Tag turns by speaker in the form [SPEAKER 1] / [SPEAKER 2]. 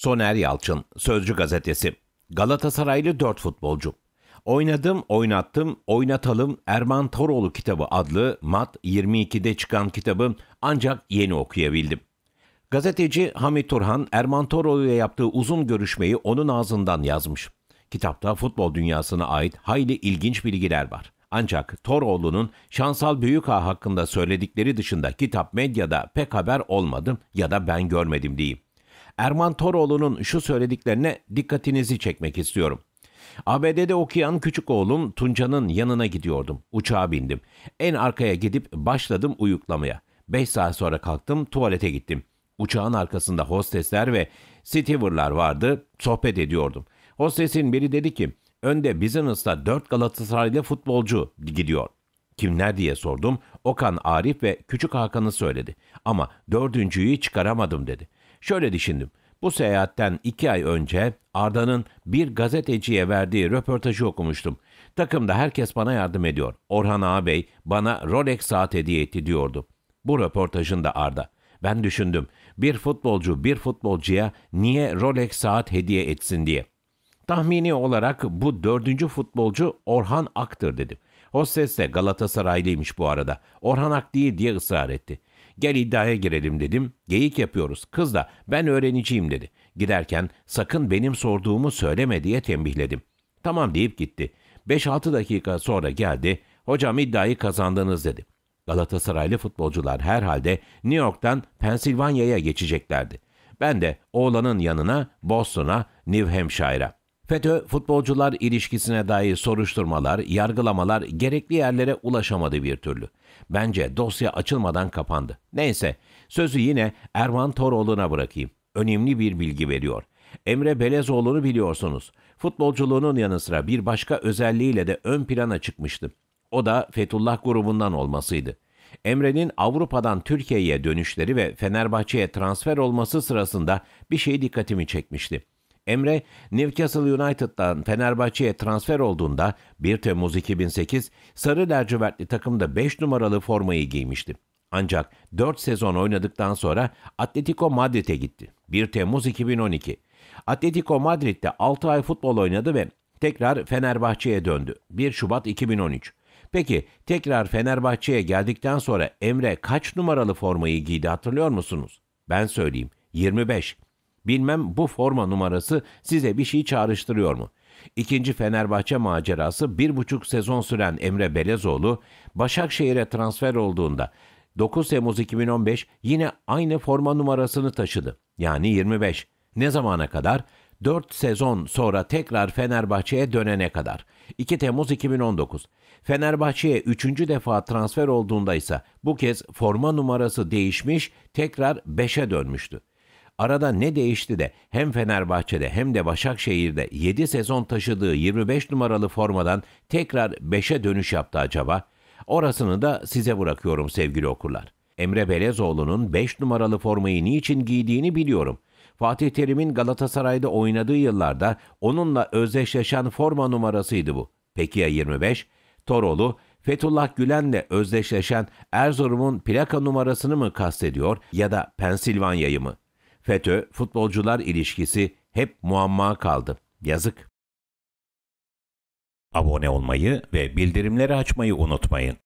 [SPEAKER 1] Soner Yalçın, Sözcü Gazetesi. Galatasaraylı 4 futbolcu. Oynadım, oynattım, oynatalım Erman Toroğlu kitabı adlı Mat 22'de çıkan kitabı ancak yeni okuyabildim. Gazeteci Hamit Turhan, Erman Toroğlu'ya yaptığı uzun görüşmeyi onun ağzından yazmış. Kitapta futbol dünyasına ait hayli ilginç bilgiler var. Ancak Toroğlu'nun Şansal büyük ağ hakkında söyledikleri dışında kitap medyada pek haber olmadı ya da ben görmedim diyeyim. Erman Toroğlu'nun şu söylediklerine dikkatinizi çekmek istiyorum. ABD'de okuyan küçük oğlum Tunca'nın yanına gidiyordum. Uçağa bindim. En arkaya gidip başladım uyuklamaya. 5 saat sonra kalktım tuvalete gittim. Uçağın arkasında hostesler ve Stever'lar vardı. Sohbet ediyordum. Hostesin biri dedi ki önde Business'ta 4 Galatasaraylı futbolcu gidiyor. Kimler diye sordum. Okan Arif ve Küçük Hakan'ı söyledi. Ama dördüncüyü çıkaramadım dedi. Şöyle düşündüm. Bu seyahatten iki ay önce Arda'nın bir gazeteciye verdiği röportajı okumuştum. Takımda herkes bana yardım ediyor. Orhan ağabey bana Rolex saat hediye etti diyordu. Bu röportajında Arda. Ben düşündüm. Bir futbolcu bir futbolcuya niye Rolex saat hediye etsin diye. Tahmini olarak bu dördüncü futbolcu Orhan Ak'tır dedim. Hostes de Galatasaraylıymış bu arada. Orhan Ak değil diye ısrar etti. Gel iddiaya girelim dedim. Geyik yapıyoruz. Kız da ben öğreneceğim dedi. Giderken sakın benim sorduğumu söyleme diye tembihledim. Tamam deyip gitti. 5-6 dakika sonra geldi. Hocam iddiayı kazandınız dedi. Galatasaraylı futbolcular herhalde New York'tan Pensilvanya'ya geçeceklerdi. Ben de oğlanın yanına, Boston'a, New Hampshire'a. FETÖ futbolcular ilişkisine dair soruşturmalar, yargılamalar gerekli yerlere ulaşamadı bir türlü. Bence dosya açılmadan kapandı. Neyse, sözü yine Erman Toroğlu'na bırakayım. Önemli bir bilgi veriyor. Emre Belezoğlu'nu biliyorsunuz. Futbolculuğunun yanı sıra bir başka özelliğiyle de ön plana çıkmıştı. O da Fethullah grubundan olmasıydı. Emre'nin Avrupa'dan Türkiye'ye dönüşleri ve Fenerbahçe'ye transfer olması sırasında bir şey dikkatimi çekmişti. Emre, Newcastle United'dan Fenerbahçe'ye transfer olduğunda 1 Temmuz 2008 sarı lacivertli takımda 5 numaralı formayı giymişti. Ancak 4 sezon oynadıktan sonra Atletico Madrid'e gitti. 1 Temmuz 2012. Atletico Madrid'de 6 ay futbol oynadı ve tekrar Fenerbahçe'ye döndü. 1 Şubat 2013. Peki tekrar Fenerbahçe'ye geldikten sonra Emre kaç numaralı formayı giydi hatırlıyor musunuz? Ben söyleyeyim. 25. Bilmem bu forma numarası size bir şey çağrıştırıyor mu? İkinci Fenerbahçe macerası bir buçuk sezon süren Emre Belezoğlu, Başakşehir'e transfer olduğunda 9 Temmuz 2015 yine aynı forma numarasını taşıdı. Yani 25. Ne zamana kadar? 4 sezon sonra tekrar Fenerbahçe'ye dönene kadar. 2 Temmuz 2019. Fenerbahçe'ye 3. defa transfer olduğunda ise bu kez forma numarası değişmiş, tekrar 5'e dönmüştü. Arada ne değişti de hem Fenerbahçe'de hem de Başakşehir'de 7 sezon taşıdığı 25 numaralı formadan tekrar 5'e dönüş yaptı acaba? Orasını da size bırakıyorum sevgili okurlar. Emre Belezoğlu'nun 5 numaralı formayı niçin giydiğini biliyorum. Fatih Terim'in Galatasaray'da oynadığı yıllarda onunla özdeşleşen forma numarasıydı bu. Peki ya 25? Torolu, Fethullah Gülen'le özdeşleşen Erzurum'un plaka numarasını mı kastediyor ya da Pensilvanya'yı mı? FETÖ futbolcular ilişkisi hep muamma kaldı. Yazık. Abone olmayı ve bildirimleri açmayı unutmayın.